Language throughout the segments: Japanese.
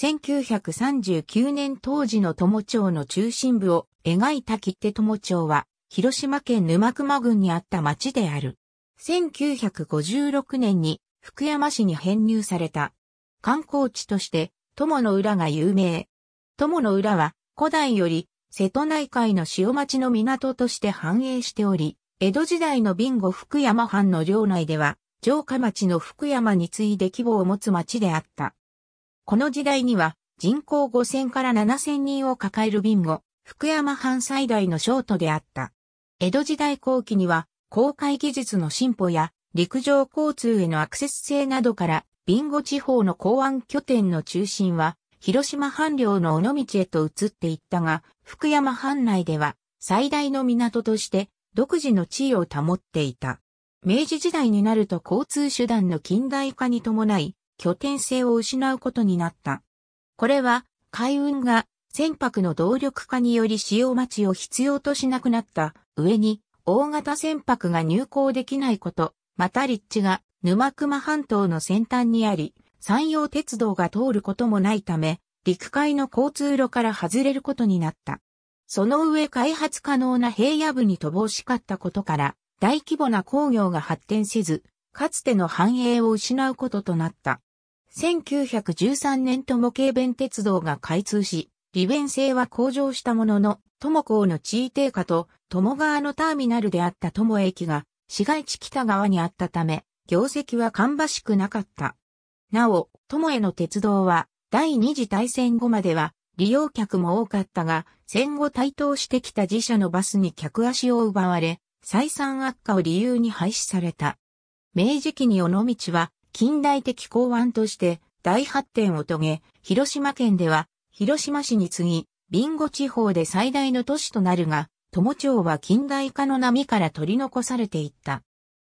1939年当時の友町の中心部を描いた切手友町は、広島県沼熊郡にあった町である。1956年に福山市に編入された。観光地として、友の浦が有名。友の浦は、古代より、瀬戸内海の潮町の港として繁栄しており、江戸時代のビンゴ福山藩の領内では、城下町の福山に次いで規模を持つ町であった。この時代には人口5000から7000人を抱えるビンゴ、福山藩最大のショートであった。江戸時代後期には、航海技術の進歩や陸上交通へのアクセス性などから、ビンゴ地方の港湾拠点の中心は、広島藩領の尾道へと移っていったが、福山藩内では最大の港として独自の地位を保っていた。明治時代になると交通手段の近代化に伴い、拠点性を失うことになった。これは海運が船舶の動力化により使用待ちを必要としなくなった上に大型船舶が入港できないこと、また立地が沼熊半島の先端にあり、山陽鉄道が通ることもないため、陸海の交通路から外れることになった。その上開発可能な平野部に乏しかったことから、大規模な工業が発展せず、かつての繁栄を失うこととなった。1913年とも京弁鉄道が開通し、利便性は向上したものの、友港の地位低下と、友川のターミナルであった友駅が、市街地北側にあったため、業績は芳しくなかった。なお、友への鉄道は、第二次大戦後までは、利用客も多かったが、戦後台頭してきた自社のバスに客足を奪われ、採算悪化を理由に廃止された。明治期に尾道は近代的港湾として大発展を遂げ、広島県では、広島市に次ぎ、ビンゴ地方で最大の都市となるが、友町は近代化の波から取り残されていった。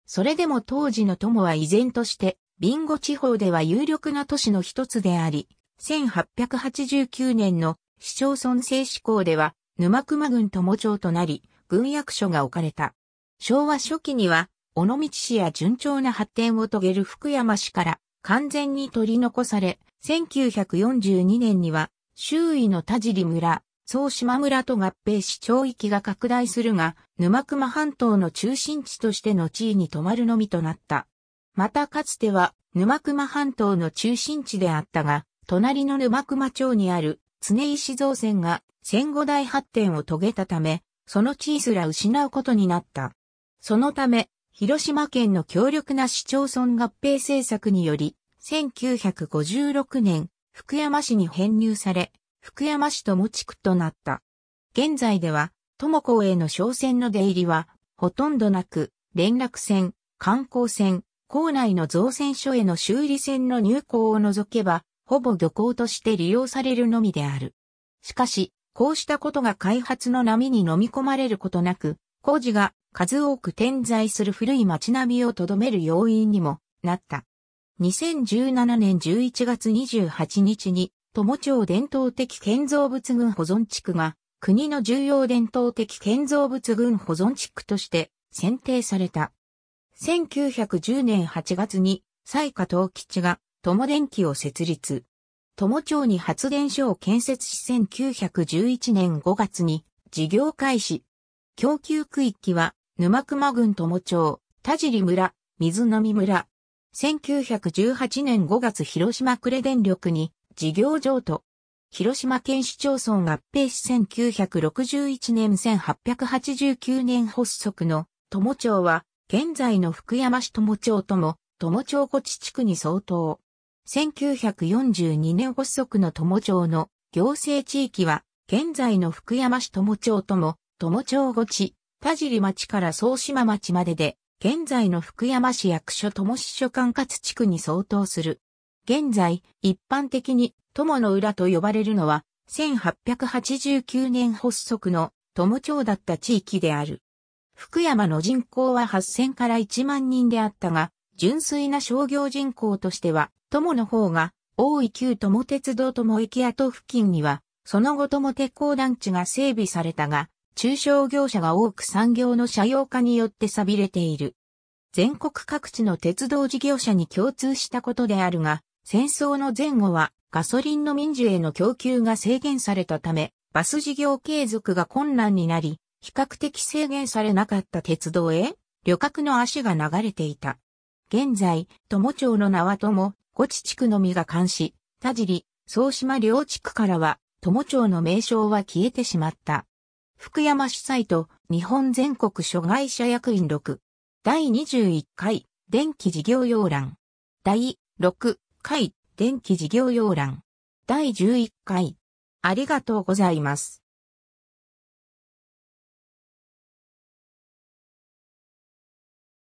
それでも当時の友は依然として、ビンゴ地方では有力な都市の一つであり、1889年の市町村制施行では、沼熊郡友町となり、軍役所が置かれた。昭和初期には、尾道市や順調な発展を遂げる福山市から完全に取り残され、1942年には周囲の田尻村、総島村と合併し町域が拡大するが、沼熊半島の中心地としての地位に止まるのみとなった。またかつては沼熊半島の中心地であったが、隣の沼熊町にある常石造船が戦後大発展を遂げたため、その地位すら失うことになった。そのため、広島県の強力な市町村合併政策により、1956年、福山市に編入され、福山市とも地区となった。現在では、友子への商船の出入りは、ほとんどなく、連絡船、観光船、港内の造船所への修理船の入港を除けば、ほぼ漁港として利用されるのみである。しかし、こうしたことが開発の波に飲み込まれることなく、工事が数多く点在する古い街並みを留める要因にもなった。2017年11月28日に、友町伝統的建造物群保存地区が、国の重要伝統的建造物群保存地区として選定された。1910年8月に、西下東吉が、友電機を設立。友町に発電所を建設し1911年5月に事業開始。供給区域は沼熊郡友町、田尻村、水波村。1918年5月広島呉電力に事業譲渡。広島県市町村合併市1961年1889年発足の友町は現在の福山市友町とも友町古地地区に相当。1942年発足の友町の行政地域は現在の福山市友町とも友町古地。田尻町から総島町までで、現在の福山市役所友市所管轄地区に相当する。現在、一般的に友の浦と呼ばれるのは、1889年発足の友町だった地域である。福山の人口は8000から1万人であったが、純粋な商業人口としては、友の方が、大井旧友鉄道友駅跡付近には、その後友鉄工団地が整備されたが、中小業者が多く産業の社用化によって錆びれている。全国各地の鉄道事業者に共通したことであるが、戦争の前後はガソリンの民需への供給が制限されたため、バス事業継続が困難になり、比較的制限されなかった鉄道へ、旅客の足が流れていた。現在、友町の名と友、五地地区のみが監視、田尻、総島両地区からは、友町の名称は消えてしまった。福山主催と日本全国諸外社役員6。第21回電気事業要欄。第6回電気事業要欄。第11回。ありがとうございます。